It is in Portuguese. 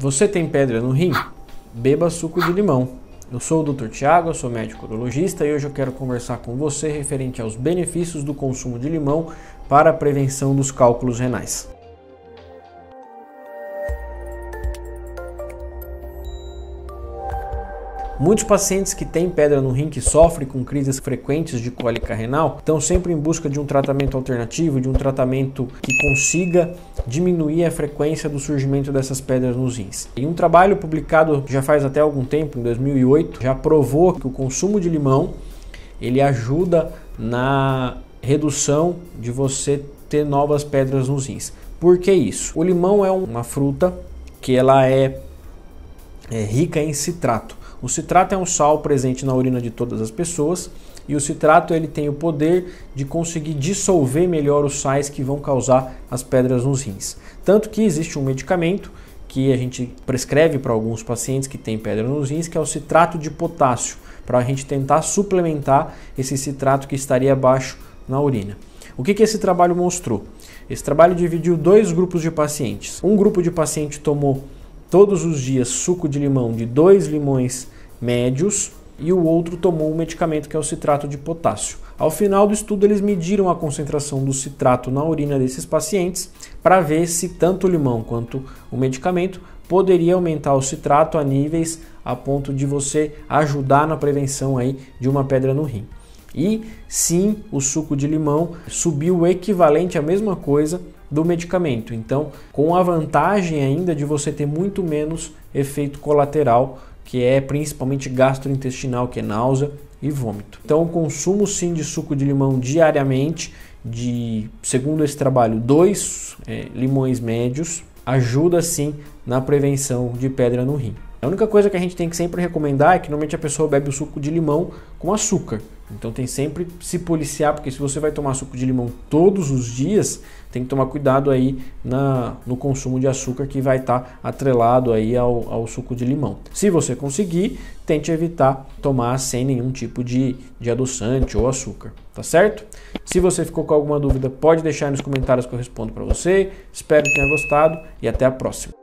Você tem pedra no rim? Beba suco de limão. Eu sou o Dr. Tiago, sou médico urologista e hoje eu quero conversar com você referente aos benefícios do consumo de limão para a prevenção dos cálculos renais. Muitos pacientes que têm pedra no rim que sofrem com crises frequentes de cólica renal estão sempre em busca de um tratamento alternativo, de um tratamento que consiga diminuir a frequência do surgimento dessas pedras nos rins. E um trabalho publicado já faz até algum tempo, em 2008, já provou que o consumo de limão ele ajuda na redução de você ter novas pedras nos rins. Por que isso? O limão é uma fruta que ela é, é rica em citrato. O citrato é um sal presente na urina de todas as pessoas e o citrato ele tem o poder de conseguir dissolver melhor os sais que vão causar as pedras nos rins. Tanto que existe um medicamento que a gente prescreve para alguns pacientes que têm pedra nos rins, que é o citrato de potássio, para a gente tentar suplementar esse citrato que estaria baixo na urina. O que, que esse trabalho mostrou? Esse trabalho dividiu dois grupos de pacientes. Um grupo de paciente tomou todos os dias suco de limão de dois limões médios e o outro tomou o medicamento que é o citrato de potássio. Ao final do estudo, eles mediram a concentração do citrato na urina desses pacientes para ver se tanto o limão quanto o medicamento poderia aumentar o citrato a níveis a ponto de você ajudar na prevenção aí de uma pedra no rim. E sim, o suco de limão subiu o equivalente à mesma coisa do medicamento. Então, com a vantagem ainda de você ter muito menos efeito colateral que é principalmente gastrointestinal, que é náusea e vômito. Então, consumo sim de suco de limão diariamente, de segundo esse trabalho, dois é, limões médios ajuda sim na prevenção de pedra no rim. A única coisa que a gente tem que sempre recomendar é que normalmente a pessoa bebe o suco de limão com açúcar. Então tem sempre se policiar, porque se você vai tomar suco de limão todos os dias, tem que tomar cuidado aí na, no consumo de açúcar que vai estar tá atrelado aí ao, ao suco de limão. Se você conseguir, tente evitar tomar sem nenhum tipo de, de adoçante ou açúcar, tá certo? Se você ficou com alguma dúvida, pode deixar nos comentários que eu respondo para você. Espero que tenha gostado e até a próxima.